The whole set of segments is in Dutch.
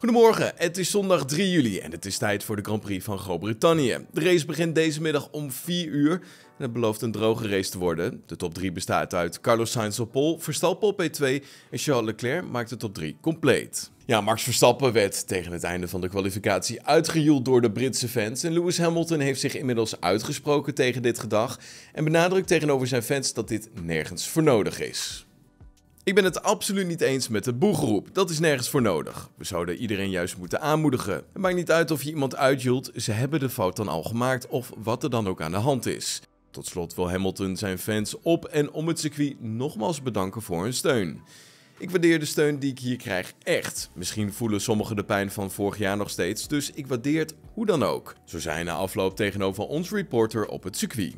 Goedemorgen, het is zondag 3 juli en het is tijd voor de Grand Prix van Groot-Brittannië. De race begint deze middag om 4 uur en het belooft een droge race te worden. De top 3 bestaat uit Carlos Sainz op pole, Verstappen op P2 en Charles Leclerc maakt de top 3 compleet. Ja, Max Verstappen werd tegen het einde van de kwalificatie uitgejoeld door de Britse fans. En Lewis Hamilton heeft zich inmiddels uitgesproken tegen dit gedrag en benadrukt tegenover zijn fans dat dit nergens voor nodig is. Ik ben het absoluut niet eens met de boegroep. Dat is nergens voor nodig. We zouden iedereen juist moeten aanmoedigen. Het maakt niet uit of je iemand uitjult, ze hebben de fout dan al gemaakt of wat er dan ook aan de hand is. Tot slot wil Hamilton zijn fans op en om het circuit nogmaals bedanken voor hun steun. Ik waardeer de steun die ik hier krijg echt. Misschien voelen sommigen de pijn van vorig jaar nog steeds, dus ik waardeer het hoe dan ook. Zo zijn na afloop tegenover ons reporter op het circuit.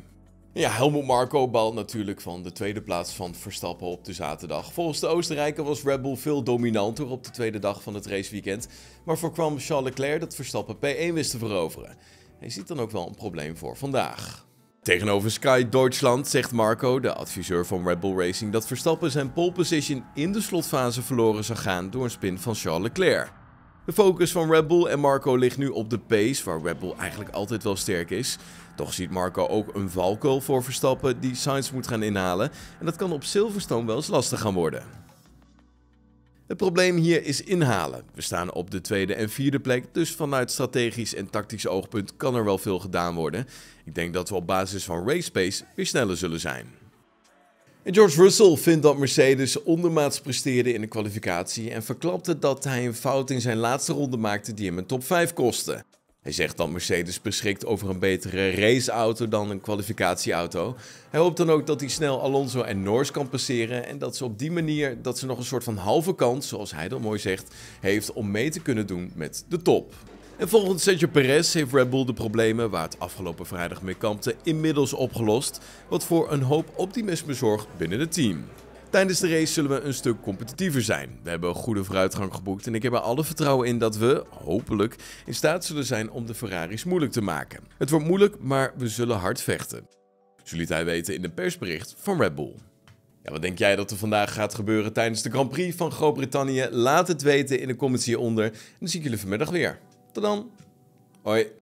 Ja, Helmut Marko baalt natuurlijk van de tweede plaats van Verstappen op de zaterdag. Volgens de Oostenrijker was Red Bull veel dominanter op de tweede dag van het raceweekend, maar voorkwam Charles Leclerc dat Verstappen P1 wist te veroveren. Hij ziet dan ook wel een probleem voor vandaag. Tegenover Sky Deutschland zegt Marco, de adviseur van Red Bull Racing, dat Verstappen zijn pole position in de slotfase verloren zou gaan door een spin van Charles Leclerc. De focus van Red Bull en Marco ligt nu op de pace, waar Red Bull eigenlijk altijd wel sterk is. Toch ziet Marco ook een valkuil voor Verstappen die Sainz moet gaan inhalen en dat kan op Silverstone wel eens lastig gaan worden. Het probleem hier is inhalen. We staan op de tweede en vierde plek, dus vanuit strategisch en tactisch oogpunt kan er wel veel gedaan worden. Ik denk dat we op basis van race pace weer sneller zullen zijn. George Russell vindt dat Mercedes ondermaats presteerde in de kwalificatie en verklapte dat hij een fout in zijn laatste ronde maakte die hem een top 5 kostte. Hij zegt dat Mercedes beschikt over een betere raceauto dan een kwalificatieauto. Hij hoopt dan ook dat hij snel Alonso en Norris kan passeren en dat ze op die manier dat ze nog een soort van halve kans, zoals hij dan mooi zegt, heeft om mee te kunnen doen met de top. En volgens Sergio Perez heeft Red Bull de problemen waar het afgelopen vrijdag mee kampte inmiddels opgelost, wat voor een hoop optimisme zorgt binnen het team. Tijdens de race zullen we een stuk competitiever zijn. We hebben een goede vooruitgang geboekt en ik heb er alle vertrouwen in dat we, hopelijk, in staat zullen zijn om de Ferraris moeilijk te maken. Het wordt moeilijk, maar we zullen hard vechten. Zo liet hij weten in een persbericht van Red Bull. Ja, wat denk jij dat er vandaag gaat gebeuren tijdens de Grand Prix van Groot-Brittannië? Laat het weten in de comments hieronder en dan zie ik jullie vanmiddag weer. Tot dan. Hoi.